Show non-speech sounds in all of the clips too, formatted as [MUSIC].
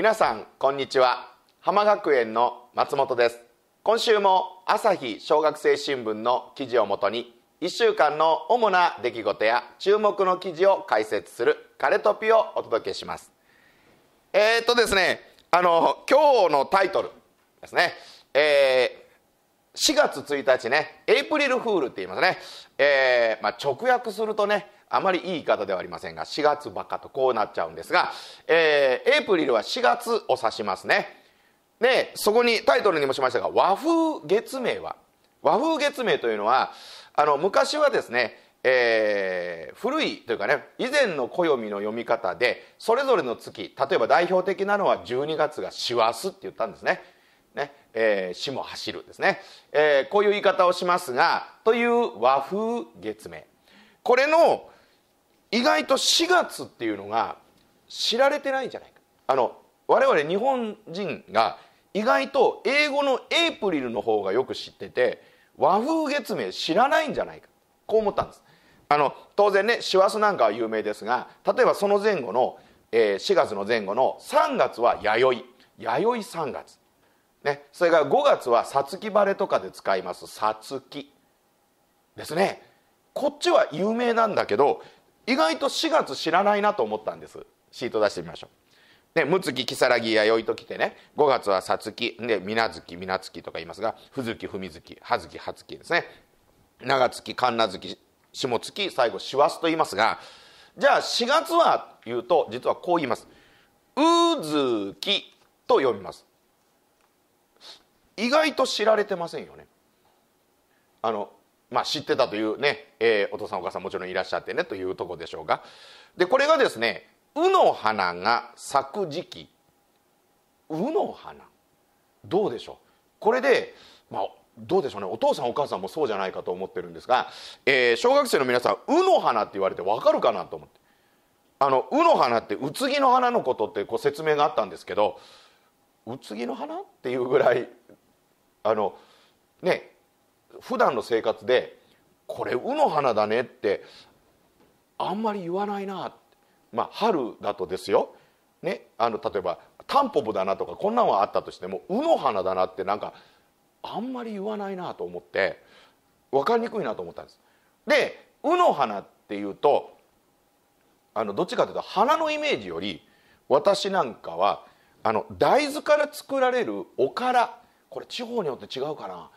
皆さんこんにちは浜学園の松本です今週も朝日小学生新聞の記事をもとに1週間の主な出来事や注目の記事を解説する「カレトピ」をお届けしますえー、っとですねあの今日のタイトルですねえー、4月1日ねエイプリルフールって言いますねえー、まあ、直訳するとねあまりいい言い方ではありませんが、4月バカとこうなっちゃうんですが、えー、エイプリルは4月を指しますね。で、そこにタイトルにもしましたが、和風月名は、和風月名というのは、あの、昔はですね、えー、古いというかね以前の暦の読み方でそれぞれの月例えば代表的なのは12月が「師走」って言ったんですね。ね、えー、死も走るですね、えー、こういう言い方をしますがという和風月名これの意外と4月っていうのが知られてないんじゃないかあの我々日本人が意外と英語のエイプリルの方がよく知ってて和風月名知らないんじゃないかこう思ったんですあの当然ね師走なんかは有名ですが例えばその前後の、えー、4月の前後の3月は弥生弥生3月ね、それから5月はさつき晴れとかで使いますさつきですねこっちは有名なんだけど意外と4月知らないなと思ったんですシート出してみましょうで六月如月よいときてね5月はさつきで水月水月とか言いますがふずきふみずきはずきはきですね長月神奈月下月最後師走と言いますがじゃあ4月は言うと実はこう言います「うずき」と読みます意外と知られてませんよねあのまあ、知ってたというね、えー、お父さんお母さんもちろんいらっしゃってねというとこでしょうがでこれがですね「うの花が咲く時期」「うの花」どうでしょうこれで、まあ、どうでしょうねお父さんお母さんもそうじゃないかと思ってるんですが、えー、小学生の皆さん「うの花」って言われて分かるかなと思って。あの「うの花」って「うつぎの花」のことってこう説明があったんですけど「うつぎの花?」っていうぐらいあのね普段の生活で「これ卯の花だね」ってあんまり言わないなまあ春だとですよ、ね、あの例えば「タンポポだな」とかこんなんはあったとしても「卯の花だな」ってなんかあんまり言わないなと思って分かりにくいなと思ったんです。で「卯の花」っていうとあのどっちかというと花のイメージより私なんかはあの大豆から作られるおからこれ地方によって違うかな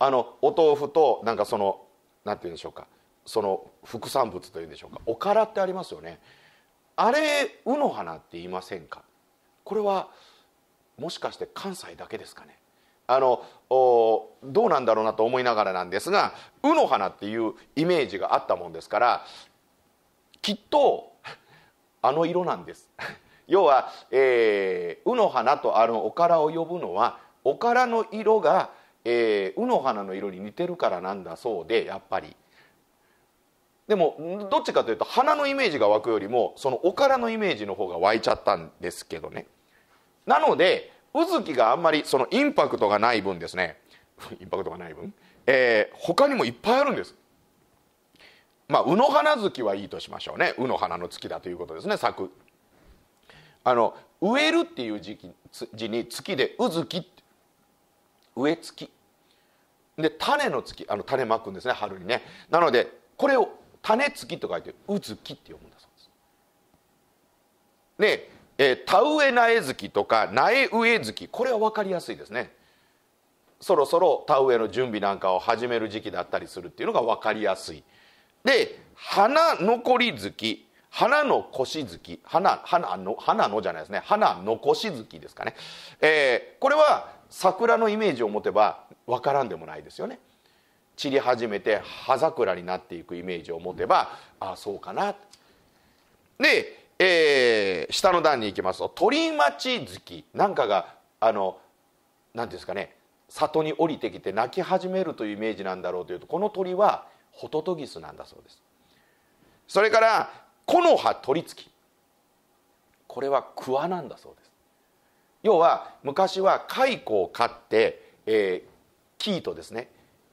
あのお豆腐となんかその何て言うんでしょうかその副産物というんでしょうかおからってありますよねあれ「うの花」って言いませんかこれはもしかして関西だけですかねあのどうなんだろうなと思いながらなんですが「うの花」っていうイメージがあったもんですからきっとあの色なんです [LAUGHS] 要は「う、えー、の花」とあのおからを呼ぶのはおからの色がえー、ウの花の色に似てるからなんだそうでやっぱりでもどっちかというと花のイメージが湧くよりもそのおからのイメージの方が湧いちゃったんですけどねなのでうずきがあんまりそのインパクトがない分ですね [LAUGHS] インパクトがない分、えー、他にもいっぱいあるんですまあうの花月はいいとしましょうねうの花の月だということですね咲くあの植えるっていう時期字に月でうずき植え月で種の月あの種まくんですね春にねなのでこれを種月と書いて「うずき」って読むんだそうですで、えー、田植え苗月とか苗植え月これは分かりやすいですねそろそろ田植えの準備なんかを始める時期だったりするっていうのが分かりやすいで花残り月花の腰月花花の花のじゃないですね花残し月ですかね、えー、これは桜のイメージを持てば分からんでもないですよね散り始めて葉桜になっていくイメージを持てばああそうかなで、えー、下の段に行きますと鳥町月なんかがあの何ですかね里に降りてきて鳴き始めるというイメージなんだろうというとこの鳥はホトトギスなんだそうですそれから木の葉鳥月これは桑なんだそうです要は昔は蚕を飼って、えー、生糸ですね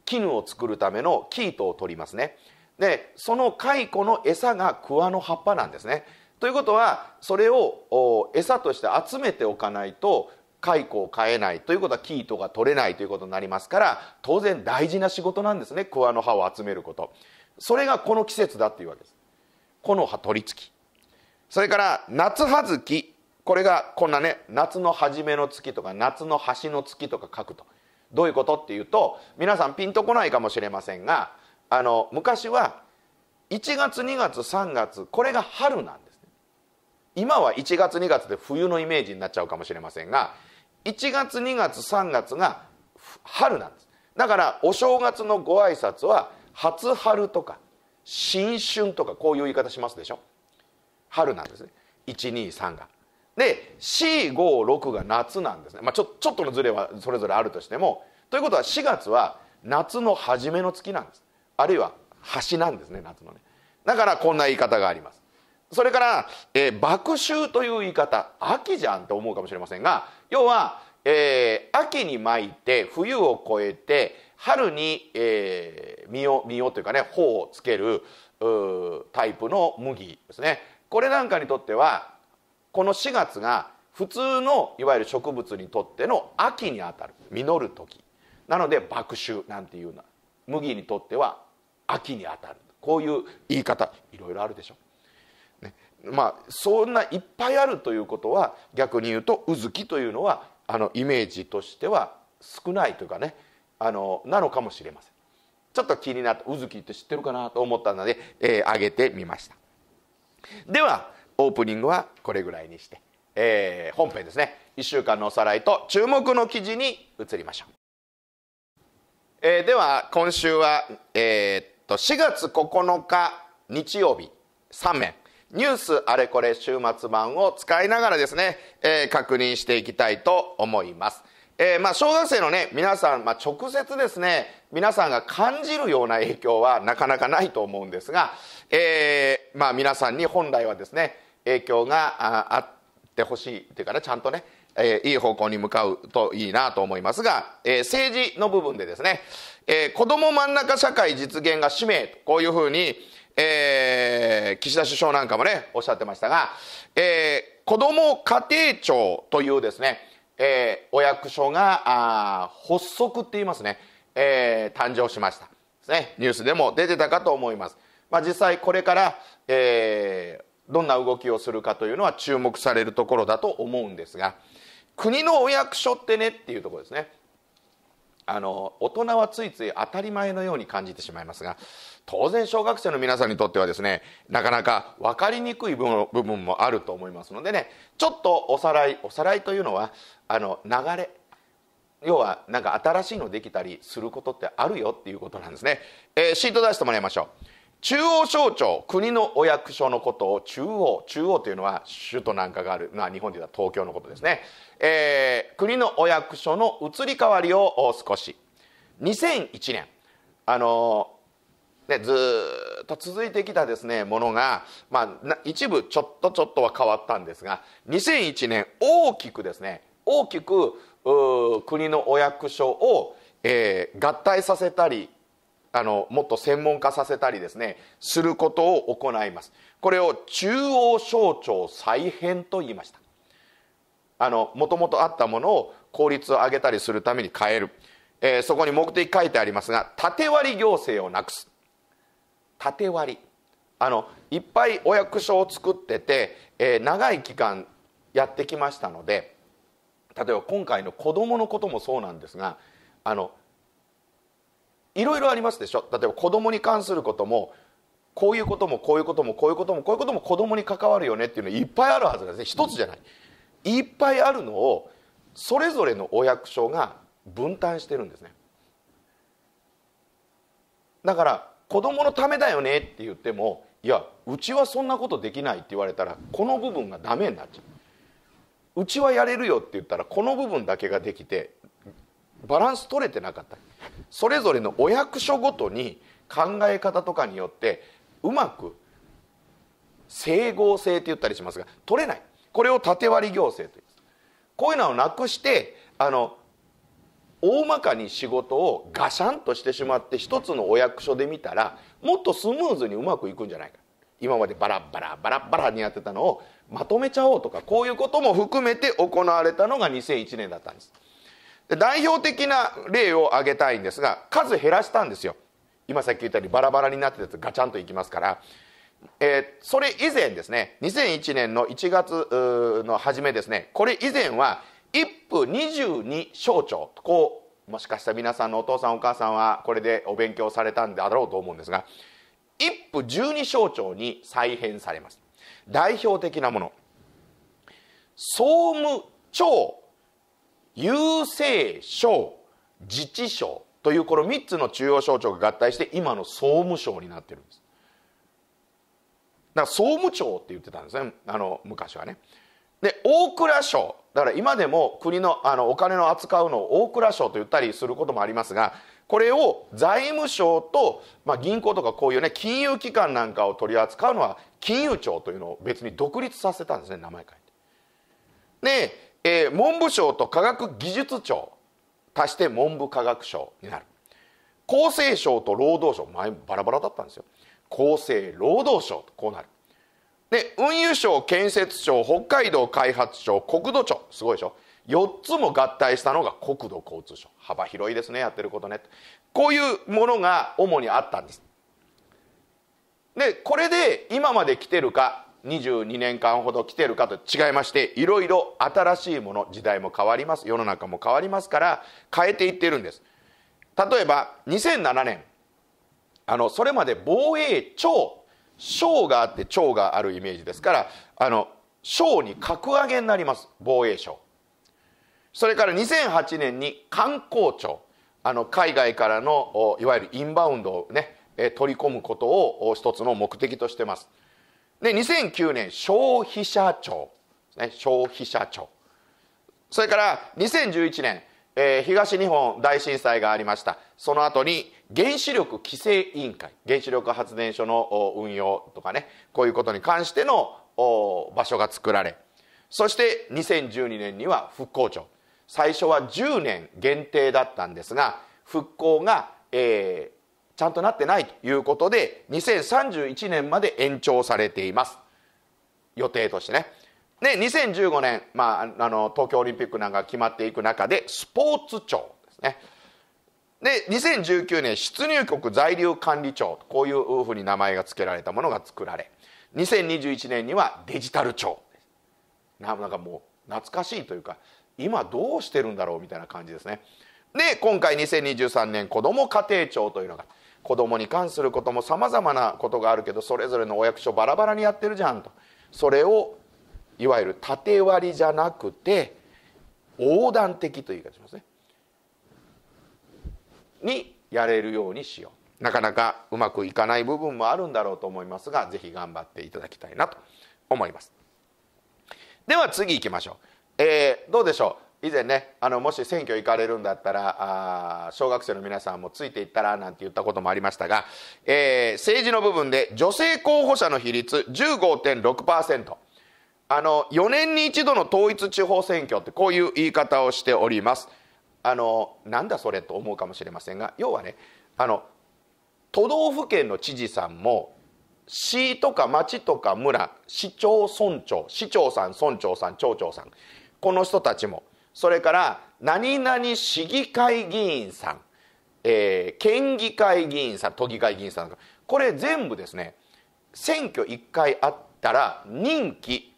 絹を作るための生糸を取りますねでその蚕の餌が桑の葉っぱなんですねということはそれを餌として集めておかないと蚕を飼えないということは生糸が取れないということになりますから当然大事な仕事なんですね桑の葉を集めることそれがこの季節だっていうわけですこの葉取り付きそれから夏葉月これがこんなね夏の初めの月とか夏の端の月とか書くとどういうことっていうと皆さんピンとこないかもしれませんがあの昔は1月2月3月これが春なんです、ね、今は1月2月で冬のイメージになっちゃうかもしれませんが1月2月3月が春なんですだからお正月のご挨拶は初春とか新春とかこういう言い方しますでしょ春なんですね123がで456が夏なんですね、まあ、ちょちょっとのズレはそれぞれあるとしてもということは4月は夏の初めの月なんですあるいは端なんですね夏のねだからこんな言い方がありますそれから、えー、爆秋という言い方秋じゃんと思うかもしれませんが要は、えー、秋に巻いて冬を越えて春に、えー、実を実をというかね穂をつけるタイプの麦ですねこれなんかにとってはこの4月が普通のいわゆる植物にとっての秋にあたる実る時なので麦秋なんていうのは麦にとっては秋にあたるこういう言い方いろいろあるでしょ。ね、まあそんないっぱいあるということは逆に言うと「うずき」というのはあのイメージとしては少ないというかねあのなのかもしれません。ちょっと気になった「うずき」って知ってるかなと思ったので、えー、げてみました。ではオープニングはこれぐらいにして、えー、本編ですね1週間のおさらいと注目の記事に移りましょう、えー、では今週は、えー、っと4月9日日曜日3面ニュースあれこれ週末版を使いながらですね、えー、確認していきたいと思います。えー、まあ小学生のね皆さん、まあ、直接ですね皆さんが感じるような影響はなかなかないと思うんですが、えー、まあ皆さんに本来はですね影響があってほしいっていうかねちゃんとねいい方向に向かうといいなと思いますが、政治の部分でですね、子ども真ん中社会実現が使命こういうふうに、岸田首相なんかもねおっしゃってましたが、子ども家庭庁というですね、お役所が発足って言いますね、誕生しました、ニュースでも出てたかと思います、実際これから、どんな動きをするかというのは注目されるところだと思うんですが国のお役所ってねっていうところですねあの大人はついつい当たり前のように感じてしまいますが当然小学生の皆さんにとってはですねなかなか分かりにくい部分もあると思いますのでねちょっとおさらいおさらいというのはあの流れ要はなんか新しいのできたりすることってあるよっていうことなんですね、えー、シート出してもらいましょう中央省庁国のお役所のことを中央中央というのは首都なんかがある、まあ、日本では東京のことですね、えー、国のお役所の移り変わりを少し2001年あのね、ずっと続いてきたですねものが、まあ、一部ちょっとちょっとは変わったんですが2001年大きくですね大きく国のお役所を、えー、合体させたりあのもっと専門化させたりですねすることを行いますこれを中央省庁再編と言いましたあのもともとあったものを効率を上げたりするために変える、えー、そこに目的書いてありますが縦割り行政をなくす縦割りあのいっぱいお役所を作ってて、えー、長い期間やってきましたので例えば今回の子どものこともそうなんですがあのいろいろありますでしょ例えば子供に関することもこういうこともこういうこともこういうこともこういうことも子供に関わるよねっていうのいっぱいあるはずなんですね一つじゃないいっぱいあるのをそれぞれのお役所が分担してるんですねだから子供のためだよねって言ってもいやうちはそんなことできないって言われたらこの部分がダメになっちゃううちはやれるよって言ったらこの部分だけができてバランス取れてなかったそれぞれのお役所ごとに考え方とかによってうまく整合性って言ったりしますが取れないこれを縦割り行政と言いますこういうのをなくしてあの大まかに仕事をガシャンとしてしまって一つのお役所で見たらもっとスムーズにうまくいくんじゃないか今までバラバラバラバラにやってたのをまとめちゃおうとかこういうことも含めて行われたのが2001年だったんです。代表的な例を挙げたいんですが数減らしたんですよ今さっき言ったようにバラバラになってたやつガチャンといきますから、えー、それ以前ですね2001年の1月の初めですねこれ以前は1府22省庁こうもしかしたら皆さんのお父さんお母さんはこれでお勉強されたんだろうと思うんですが1府12省庁に再編されます代表的なもの総務庁郵政省自治省というこの3つの中央省庁が合体して今の総務省になってるんですだから総務庁って言ってたんですねあの昔はねで大蔵省だから今でも国のあのお金の扱うのを大蔵省と言ったりすることもありますがこれを財務省と、まあ、銀行とかこういうね金融機関なんかを取り扱うのは金融庁というのを別に独立させたんですね名前変えて。でえー、文部省と科学技術庁足して文部科学省になる厚生省と労働省前バラバラだったんですよ厚生労働省とこうなるで運輸省建設庁北海道開発庁国土庁すごいでしょ4つも合体したのが国土交通省幅広いですねやってることねこういうものが主にあったんですでこれで今まで来てるか22年間ほど来てるかと違いましていろいろ新しいもの時代も変わります世の中も変わりますから変えていってるんです例えば2007年あのそれまで防衛庁省があって庁があるイメージですからあの省に格上げになります防衛省それから2008年に観光庁あの海外からのいわゆるインバウンドをね取り込むことを一つの目的としてますで2009年消費者庁、ね、消費者庁それから2011年、えー、東日本大震災がありましたその後に原子力規制委員会原子力発電所の運用とかねこういうことに関しての場所が作られそして2012年には復興庁最初は10年限定だったんですが復興が、えちゃんとなってないということで2031年まで延長されています予定としてねで2015年、まあ、あの東京オリンピックなんか決まっていく中でスポーツ庁ですねで2019年出入国在留管理庁こういうふうに名前が付けられたものが作られ2021年にはデジタル庁なんかもう懐かしいというか今どうしてるんだろうみたいな感じですねで今回2023年こども家庭庁というのが子供に関することもさまざまなことがあるけどそれぞれのお役所バラバラにやってるじゃんとそれをいわゆる縦割りじゃなくて横断的という言い方しますねにやれるようにしようなかなかうまくいかない部分もあるんだろうと思いますが是非頑張っていただきたいなと思いますでは次いきましょう、えー、どうでしょう以前ねあのもし選挙行かれるんだったらあ小学生の皆さんもついていったらなんて言ったこともありましたが、えー、政治の部分で女性候補者の比率15.6%あの4年に一度の統一地方選挙ってこういう言い方をしておりますあのなんだそれと思うかもしれませんが要はねあの都道府県の知事さんも市とか町とか村市町村長市長さん村長さん町長さんこの人たちもそれから何々市議会議員さん、えー、県議会議員さん都議会議員さんこれ全部ですね選挙1回あったら任期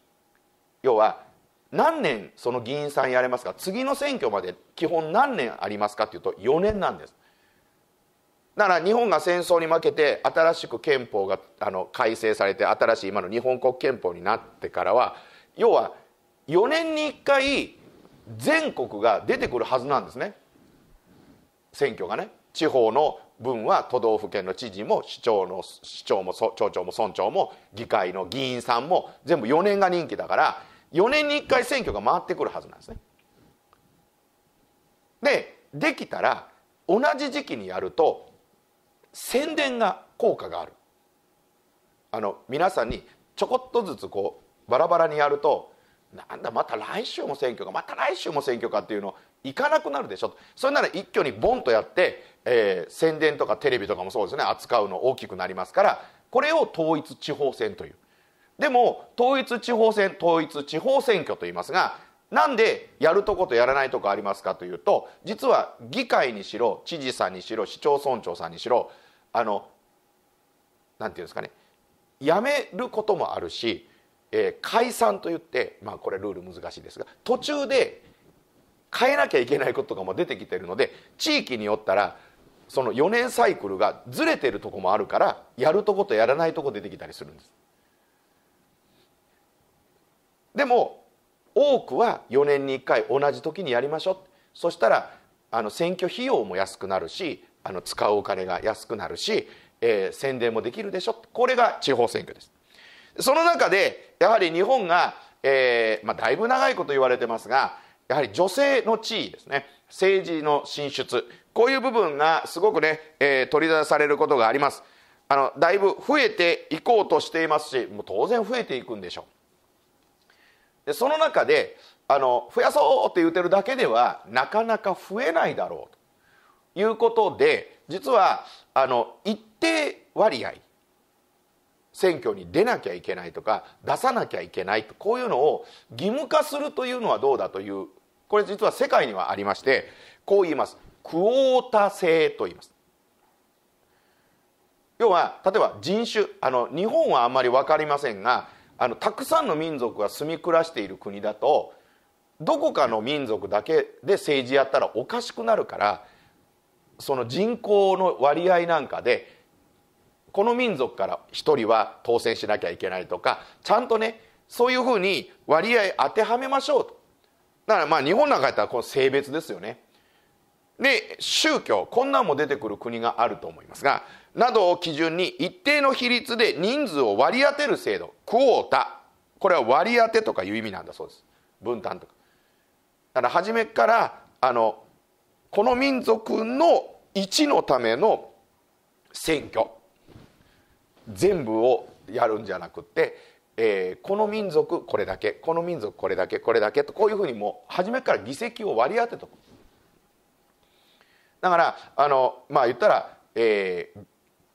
要は何年その議員さんやれますか次の選挙まで基本何年ありますかっていうと4年なんですだから日本が戦争に負けて新しく憲法があの改正されて新しい今の日本国憲法になってからは要は4年に1回全国が出てくるはずなんですね選挙がね地方の分は都道府県の知事も市長の市長も町長も村長も議会の議員さんも全部4年が任期だから4年に1回選挙が回ってくるはずなんですね。でできたら同じ時期にやると宣伝が効果があるあの皆さんにちょこっとずつこうバラバラにやるとなんだまた来週も選挙かまた来週も選挙かっていうの行かなくなるでしょそれなら一挙にボンとやって、えー、宣伝とかテレビとかもそうですね扱うの大きくなりますからこれを統一地方選というでも統一地方選統一地方選挙と言いますがなんでやるとことやらないとこありますかというと実は議会にしろ知事さんにしろ市町村長さんにしろあのなんていうんですかねやめることもあるしえー、解散といって、まあ、これルール難しいですが途中で変えなきゃいけないこととかも出てきてるので地域によったらその4年サイクルがずれてるとこもあるからやるとことやらないとこ出てきたりするんです。でも多くは4年に1回同じ時にやりましょうそしたらあの選挙費用も安くなるしあの使うお金が安くなるし、えー、宣伝もできるでしょこれが地方選挙です。その中でやはり日本が、えーまあ、だいぶ長いこと言われてますがやはり女性の地位ですね政治の進出こういう部分がすごくね、えー、取り出されることがありますあのだいぶ増えていこうとしていますしもう当然増えていくんでしょうでその中であの増やそうって言ってるだけではなかなか増えないだろうということで実はあの一定割合選挙に出なきゃいけないとか出さなきゃいけないとこういうのを義務化するというのはどうだというこれ実は世界にはありましてこう言いますクォータ制と言います要は例えば人種あの日本はあんまり分かりませんがあのたくさんの民族が住み暮らしている国だとどこかの民族だけで政治やったらおかしくなるからその人口の割合なんかでこの民族から一人は当選しなきゃいけないとかちゃんとねそういうふうに割合当てはめましょうとだからまあ日本なんかやったらこの性別ですよねで宗教こんなんも出てくる国があると思いますがなどを基準に一定の比率で人数を割り当てる制度クオータこれは割り当てとかいう意味なんだそうです分担とかだから初めからあのこの民族の1のための選挙全部をやるんじゃなくて、えー、この民族これだけこの民族これだけこれだけとこういうふうにもう初めから議席を割り当てとだからあのまあ言ったら、えー、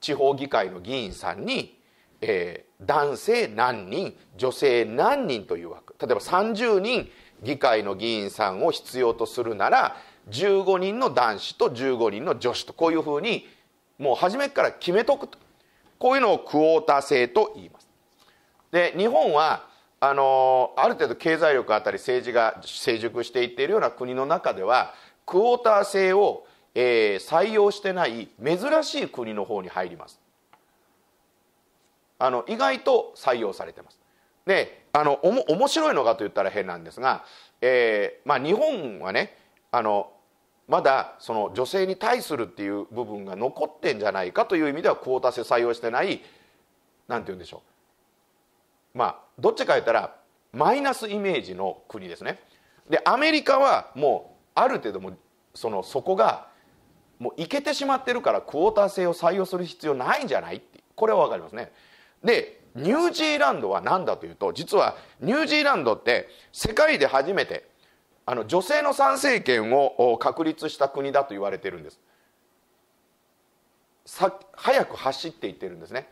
地方議会の議員さんに、えー、男性何人女性何人という枠例えば30人議会の議員さんを必要とするなら15人の男子と15人の女子とこういうふうにもう初めから決めとくとこういうのをクオーター制と言いますで日本はあのある程度経済力あたり政治が成熟していっているような国の中ではクォーター制を、えー、採用してない珍しい国の方に入りますあの意外と採用されてますであのおも面白いのかと言ったら変なんですが、えーまあ、日本はねあのまだその女性に対するっていう部分が残ってんじゃないかという意味ではクオータ制採用してない何て言うんでしょうまあどっちか言ったらマイナスイメージの国ですね。でアメリカはもうある程度もそのそこがもういけてしまってるからクオーター制を採用する必要ないんじゃないってこれは分かりますね。でニュージーランドは何だというと実はニュージーランドって世界で初めてあの女性の参政権を確立した国だと言われてるんですさ早く走っていってるんですね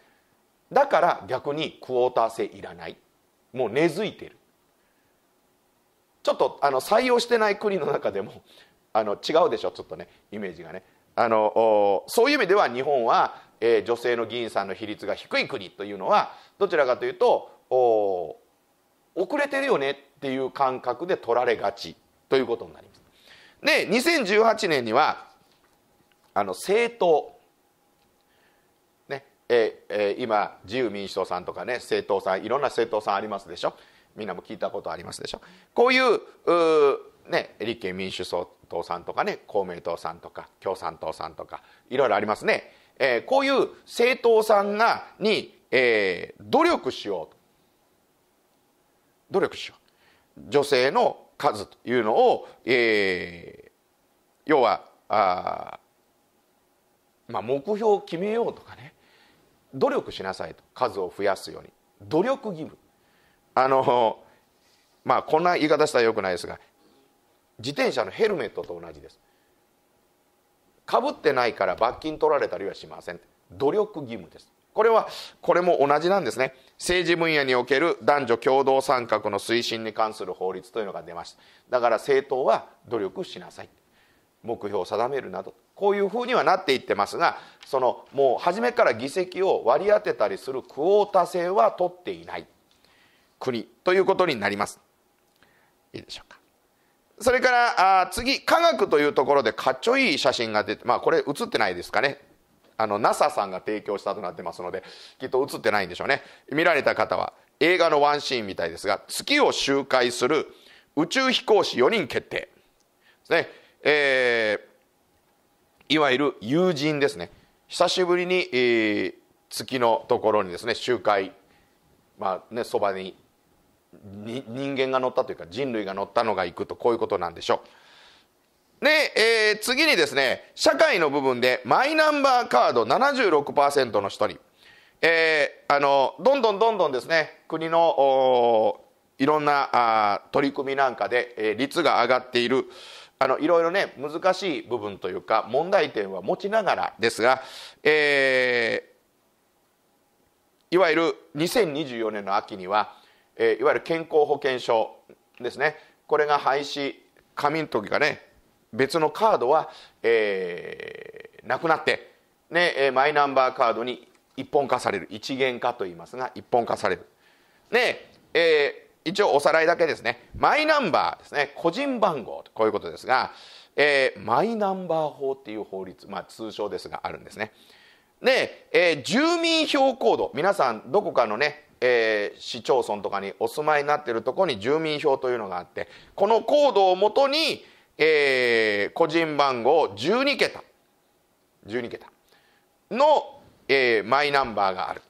だから逆にクォーター制いらないもう根付いてるちょっとあの採用してない国の中でも [LAUGHS] あの違うでしょちょっとねイメージがねあのそういう意味では日本は、えー、女性の議員さんの比率が低い国というのはどちらかというと遅れてるよねっていう感覚で取られがちということになります。で2018年にはあの政党ねええ今自由民主党さんとかね政党さんいろんな政党さんありますでしょみんなも聞いたことありますでしょこういうね、立憲民主党さんとかね公明党さんとか共産党さんとかいろいろありますね、えー、こういう政党さんがに、えー、努力しよう努力しよう女性の数というのを、えー、要はあ、まあ、目標を決めようとかね努力しなさいと数を増やすように努力義務あのまあこんな言い方したらよくないですが自転車のヘルメットと同じですかぶってないから罰金取られたりはしません努力義務ですこれはこれも同じなんですね政治分野における男女共同参画の推進に関する法律というのが出ましただから政党は努力しなさい目標を定めるなどこういうふうにはなっていってますがそのもう初めから議席を割り当てたりするクオータ制は取っていない国ということになりますいいでしょうかそれからあ次科学というところでかっちょいい写真が出てまあこれ写ってないですかねあの NASA さんが提供したとなってますのできっと映ってないんでしょうね見られた方は映画のワンシーンみたいですが月を周回する宇宙飛行士4人決定ですねえー、いわゆる友人ですね久しぶりに、えー、月のところにですね周回まあねそばに人間が乗ったというか人類が乗ったのが行くとこういうことなんでしょうで、えー、次にですね、社会の部分でマイナンバーカード76%の人に、えー、あの、どんどんどんどんですね、国のいろんなあ取り組みなんかで、えー、率が上がっている、あの、いろいろね、難しい部分というか、問題点は持ちながらですが、えー、いわゆる2024年の秋には、えー、いわゆる健康保険証ですね、これが廃止、紙の時がね、別のカードは、えー、なくなって、ね、マイナンバーカードに一本化される一元化といいますが一本化される、ねえー、一応おさらいだけですねマイナンバーですね個人番号こういうことですが、えー、マイナンバー法っていう法律、まあ、通称ですがあるんですねで、えー、住民票コード皆さんどこかのね、えー、市町村とかにお住まいになっているところに住民票というのがあってこのコードをもとにえー、個人番号12桁12桁の、えー、マイナンバーがある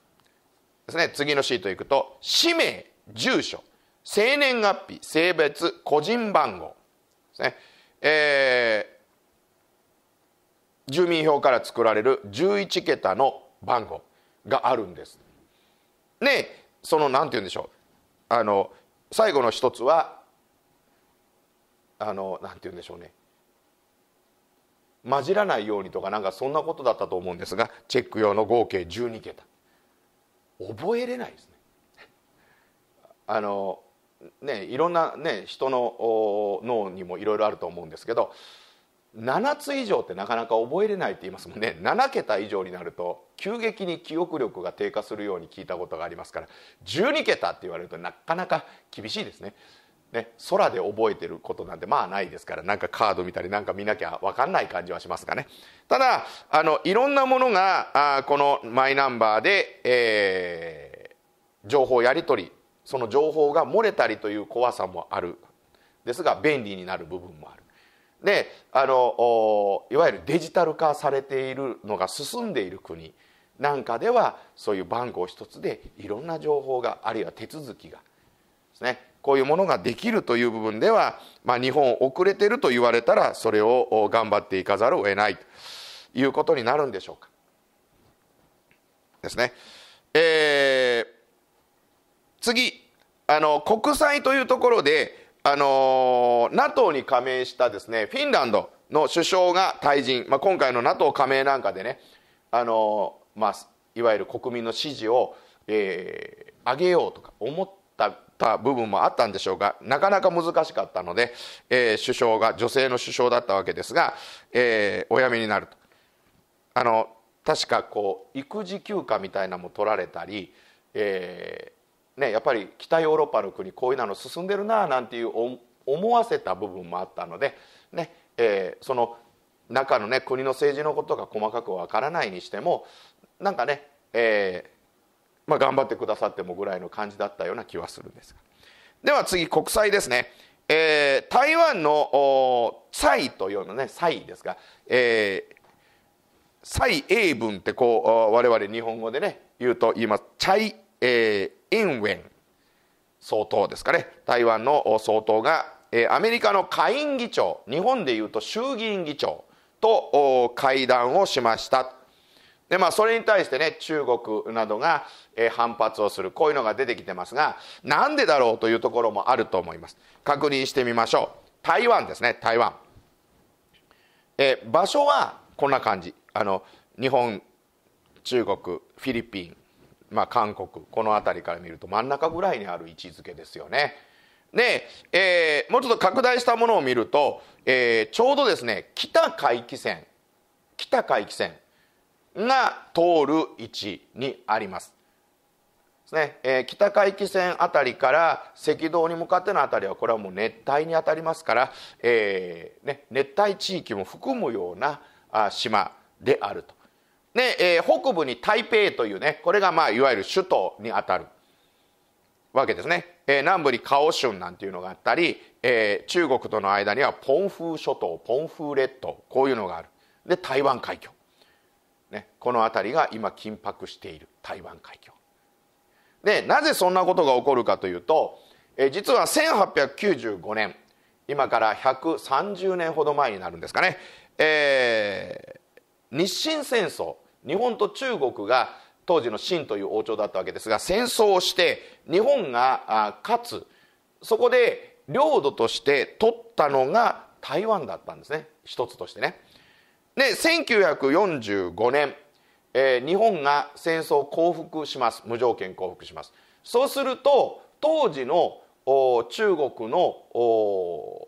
ですね次のシートいくと氏名住所生年月日性別個人番号ですね、えー、住民票から作られる11桁の番号があるんです。ねそのなんて言うんでしょうあの最後の一つはあのなんて言うんでしょうね混じらないようにとかなんかそんなことだったと思うんですがチェック用の合計12桁覚えれないですね。[LAUGHS] あのね、いろんな、ね、人の脳にもいろいろあると思うんですけど7つ以上ってなかなか覚えれないって言いますもんね7桁以上になると急激に記憶力が低下するように聞いたことがありますから12桁って言われるとなかなか厳しいですね。ね、空で覚えてることなんてまあないですからなんかカード見たりなんか見なきゃ分かんない感じはしますがねただあのいろんなものがあこのマイナンバーで、えー、情報やり取りその情報が漏れたりという怖さもあるですが便利になる部分もある。であのいわゆるデジタル化されているのが進んでいる国なんかではそういう番号一つでいろんな情報があるいは手続きがですねこういうものができるという部分では、まあ、日本遅れてると言われたらそれを頑張っていかざるを得ないということになるんでしょうか。ですね。えー、次あの国際というところであの NATO に加盟したですねフィンランドの首相が退陣、まあ、今回の NATO 加盟なんかでねあの、まあ、いわゆる国民の支持を、えー、上げようとか思ったた部分もあったんでしょうがなかなか難しかったので、えー、首相が女性の首相だったわけですが、えー、お辞めになるとあの確かこう育児休暇みたいなのも取られたり、えーね、やっぱり北ヨーロッパの国こういうの進んでるななんていう思わせた部分もあったので、ねえー、その中の、ね、国の政治のことが細かくわからないにしてもなんかね、えー、まあ、頑張ってくださってもぐらいの感じだったような気はするんですがでは次国際ですね、えー、台湾の蔡というのね蔡ですが、えー、蔡英文ってこう我々日本語でね言うと言います蔡、えー、インウェン総統ですかね台湾の総統が、えー、アメリカの下院議長日本で言うと衆議院議長と会談をしましたでまあそれに対してね中国などが反発をするこういうのが出てきてますがなんでだろうというところもあると思います確認してみましょう台湾ですね台湾え場所はこんな感じあの日本中国フィリピン、まあ、韓国この辺りから見ると真ん中ぐらいにある位置づけですよね。で、えー、もうちょっと拡大したものを見ると、えー、ちょうどですね北海帰線北海帰線が通る位置にあります。ですねえー、北海岸線あたりから赤道に向かってのあたりはこれはもう熱帯にあたりますから、えーね、熱帯地域も含むようなあ島であると。ねえー、北部に台北というねこれがまあいわゆる首都にあたるわけですね、えー、南部にカオシュンなんていうのがあったり、えー、中国との間にはポンフー諸島ポンフー列島こういうのがあるで台湾海峡ね、この辺りが今緊迫している台湾海峡でなぜそんなことが起こるかというとえ実は1895年今から130年ほど前になるんですかね、えー、日清戦争日本と中国が当時の清という王朝だったわけですが戦争をして日本が勝つそこで領土として取ったのが台湾だったんですね一つとしてね。で1945年、えー、日本が戦争を降伏します無条件降伏しますそうすると当時の中国の、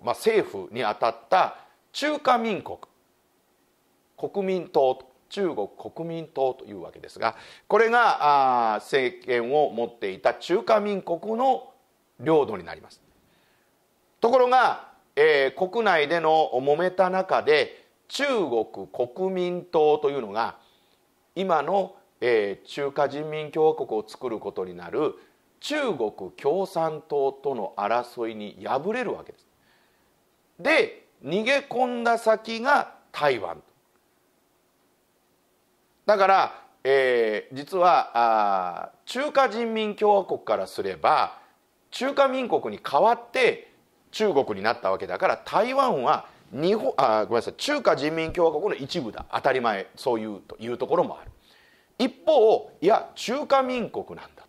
まあ、政府にあたった中華民国国民党中国国民党というわけですがこれが政権を持っていた中華民国の領土になりますところが、えー、国内での揉めた中で中国国民党というのが今の、えー、中華人民共和国を作ることになる中国共産党との争いに敗れるわけです。で逃げ込んだ先が台湾だから、えー、実はあ中華人民共和国からすれば中華民国に代わって中国になったわけだから台湾は日本あごめんなさい中華人民共和国の一部だ当たり前そういうというところもある一方いや中華民国なんだと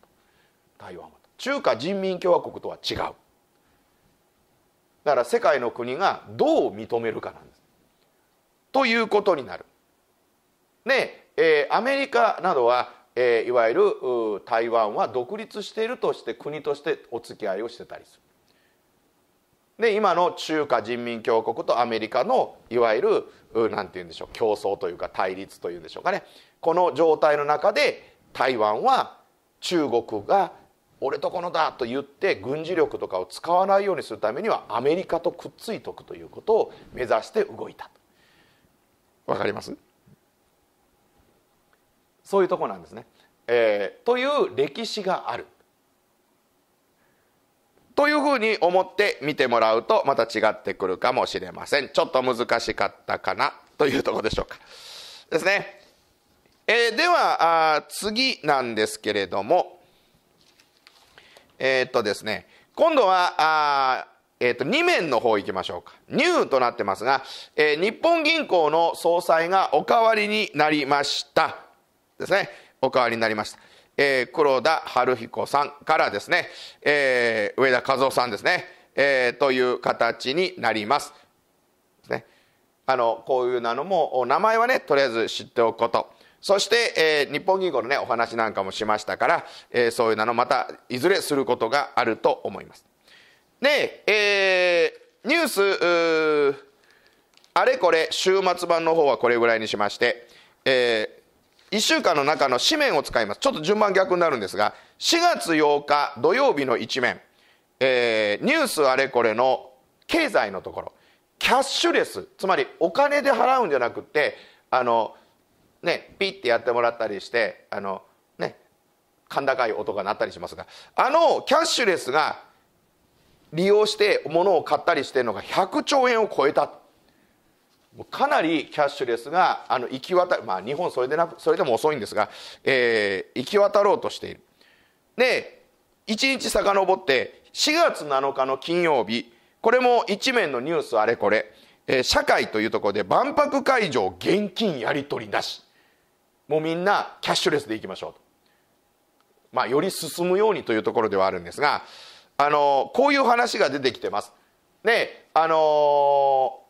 台湾は中華人民共和国とは違うだから世界の国がどう認めるかなんですということになるで、えー、アメリカなどは、えー、いわゆる台湾は独立しているとして国としてお付き合いをしてたりするで今の中華人民共和国とアメリカのいわゆる何て言うんでしょう競争というか対立というんでしょうかねこの状態の中で台湾は中国が「俺とこのだ」と言って軍事力とかを使わないようにするためにはアメリカとくっついとくということを目指して動いたわかりますそういうとこなんですね。えー、という歴史がある。というふうに思って見てもらうとまた違ってくるかもしれません。ちょっと難しかったかなというところでしょうか。ですね。えー、ではあ、次なんですけれども、えー、っとですね、今度は、あえー、っと、2面の方行きましょうか。ニューとなってますが、えー、日本銀行の総裁がお代わりになりました。ですね。お代わりになりました。えー、黒田春彦さんからですね、えー、上田和夫さんですね、えー、という形になります。ね、あのこういうなのも名前はねとりあえず知っておくこと。そして、えー、日本銀行のねお話なんかもしましたから、えー、そういうなのまたいずれすることがあると思います。で、えー、ニュースあれこれ週末版の方はこれぐらいにしまして、えー、1週間の中の紙面を使います。ちょっと順番逆になるんですが、4月8日土曜日の一面、えー、ニュースあれこれの経済のところ、キャッシュレス、つまりお金で払うんじゃなくて、あの、ね、ピッてやってもらったりして、あの、ね、甲高い音が鳴ったりしますが、あのキャッシュレスが利用して物を買ったりしてるのが100兆円を超えた。かなりキャッシュレスがあの行き渡る、まあ、日本それでなくそれでも遅いんですが、えー、行き渡ろうとしているで1日遡って4月7日の金曜日これも一面のニュースあれこれ、えー、社会というところで万博会場現金やり取りなしもうみんなキャッシュレスでいきましょうと、まあ、より進むようにというところではあるんですがあのこういう話が出てきてます。ねあのー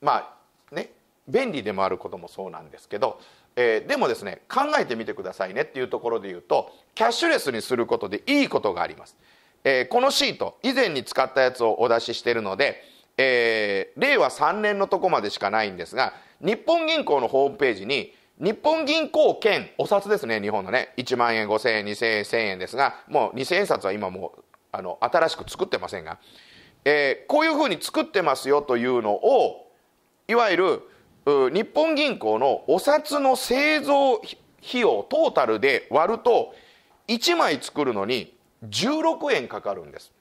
まあね便利でもあることもそうなんですけど、えー、でもですね考えてみてくださいねっていうところで言うとキャッシュレスにすることでいいことがあります、えー、このシート以前に使ったやつをお出ししてるので、えー、令和3年のとこまでしかないんですが日本銀行のホームページに日本銀行券お札ですね日本のね1万円5000円2000円1000円ですがもう2000円札は今もうあの新しく作ってませんが、えー、こういうふうに作ってますよというのをいわゆる日本銀行のお札の製造費用トータルで割ると1枚作るのに16円かかるんです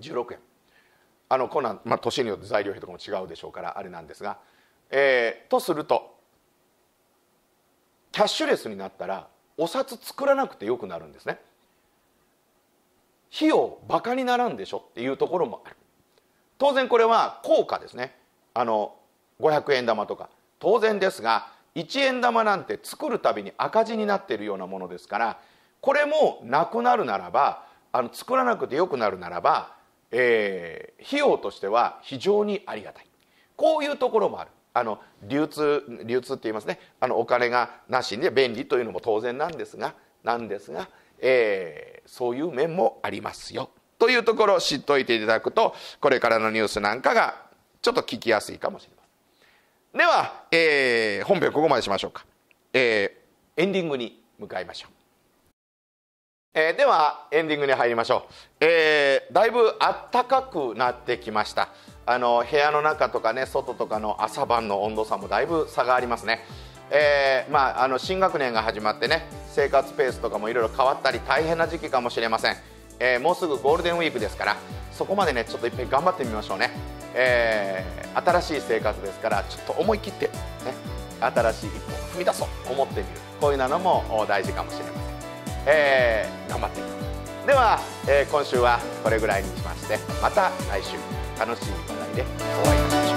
16円あのこんなん、まあ、年によって材料費とかも違うでしょうからあれなんですが、えー、とするとキャッシュレスになったらお札作らなくてよくなるんですね費用バカにならんでしょっていうところもある当然これは効果ですねあの500円玉とか当然ですが1円玉なんて作るたびに赤字になっているようなものですからこれもなくなるならばあの作らなくてよくなるならば、えー、費用としては非常にありがたいこういうところもあるあの流通流通って言いますねあのお金がなしで便利というのも当然なんですがなんですが、えー、そういう面もありますよというところを知っておいていただくとこれからのニュースなんかがちょっと聞きやすいかもしれませんでは、えー、本編ここまでしましょうか、えー、エンディングに向かいましょうえー、ではエンディングに入りましょう、えー、だいぶ暖かくなってきましたあの部屋の中とかね外とかの朝晩の温度差もだいぶ差がありますね、えー、まあ、あの新学年が始まってね生活ペースとかもいろいろ変わったり大変な時期かもしれません、えもうすぐゴールデンウィークですからそこまでねちょっといっぺん頑張ってみましょうねえー、新しい生活ですからちょっと思い切って、ね、新しい一歩を踏み出そう思ってみるこういうのも大事かもしれません、えー、頑張っていきましょうでは、えー、今週はこれぐらいにしましてまた来週楽しい話題でお会いしましょう